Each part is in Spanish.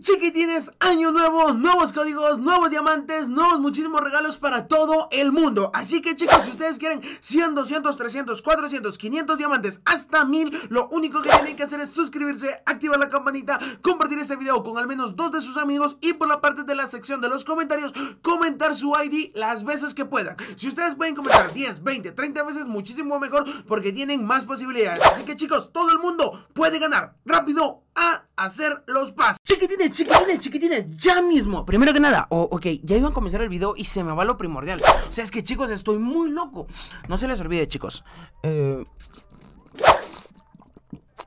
chiquitines, año nuevo, nuevos códigos, nuevos diamantes, nuevos muchísimos regalos para todo el mundo. Así que chicos, si ustedes quieren 100, 200, 300, 400, 500 diamantes, hasta 1000, lo único que tienen que hacer es suscribirse, activar la campanita, compartir este video con al menos dos de sus amigos y por la parte de la sección de los comentarios, comentar su ID las veces que puedan. Si ustedes pueden comentar 10, 20, 30 veces, muchísimo mejor porque tienen más posibilidades. Así que chicos, todo el mundo puede ganar. Rápido, a hacer los pasos. Chiquitines, chiquitines, chiquitines, ya mismo. Primero que nada, oh, ok, ya iban a comenzar el video y se me va lo primordial. O sea, es que chicos, estoy muy loco. No se les olvide, chicos. Eh,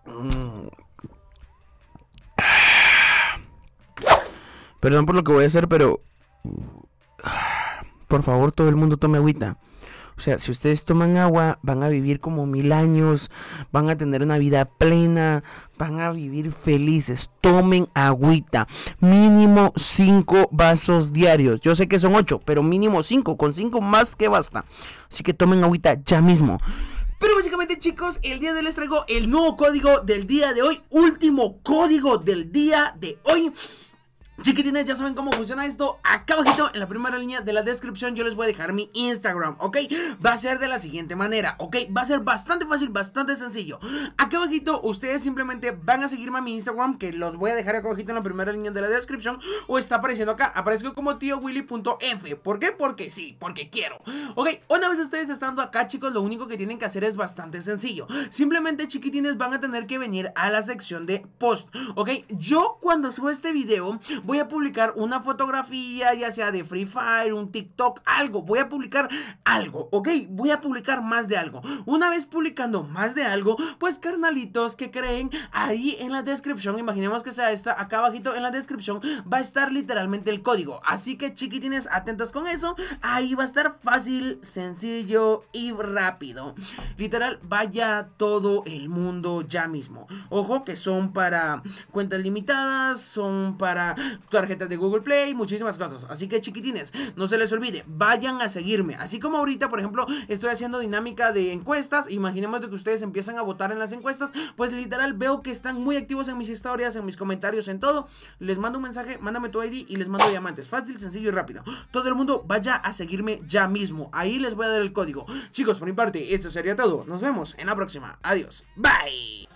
mm. Perdón por lo que voy a hacer, pero por favor todo el mundo tome agüita. O sea, si ustedes toman agua, van a vivir como mil años, van a tener una vida plena, van a vivir felices. Tomen agüita. Mínimo cinco vasos diarios. Yo sé que son ocho, pero mínimo cinco, Con cinco más que basta. Así que tomen agüita ya mismo. Pero básicamente chicos, el día de hoy les traigo el nuevo código del día de hoy. Último código del día de hoy. Chiquitines, ya saben cómo funciona esto. Acá abajito, en la primera línea de la descripción, yo les voy a dejar mi Instagram, ¿ok? Va a ser de la siguiente manera, ¿ok? Va a ser bastante fácil, bastante sencillo. Acá abajito, ustedes simplemente van a seguirme a mi Instagram, que los voy a dejar acá abajito en la primera línea de la descripción, o está apareciendo acá. Aparezco como tío ¿Por qué? Porque sí, porque quiero. Ok, una vez ustedes estando acá, chicos, lo único que tienen que hacer es bastante sencillo. Simplemente, chiquitines, van a tener que venir a la sección de post, ¿ok? Yo cuando subo este video... Voy voy a publicar una fotografía, ya sea de Free Fire, un TikTok, algo. Voy a publicar algo, ¿ok? Voy a publicar más de algo. Una vez publicando más de algo, pues carnalitos que creen, ahí en la descripción, imaginemos que sea esta, acá abajito en la descripción va a estar literalmente el código. Así que chiquitines, atentos con eso. Ahí va a estar fácil, sencillo y rápido. Literal, vaya todo el mundo ya mismo. Ojo que son para cuentas limitadas, son para tarjetas de Google Play, muchísimas cosas. Así que chiquitines, no se les olvide, vayan a seguirme. Así como ahorita, por ejemplo, estoy haciendo dinámica de encuestas, imaginemos que ustedes empiezan a votar en las encuestas, pues literal veo que están muy activos en mis historias, en mis comentarios, en todo. Les mando un mensaje, mándame tu ID y les mando diamantes. Fácil, sencillo y rápido. Todo el mundo vaya a seguirme ya mismo. Ahí les voy a dar el código. Chicos, por mi parte, esto sería todo. Nos vemos en la próxima. Adiós. Bye.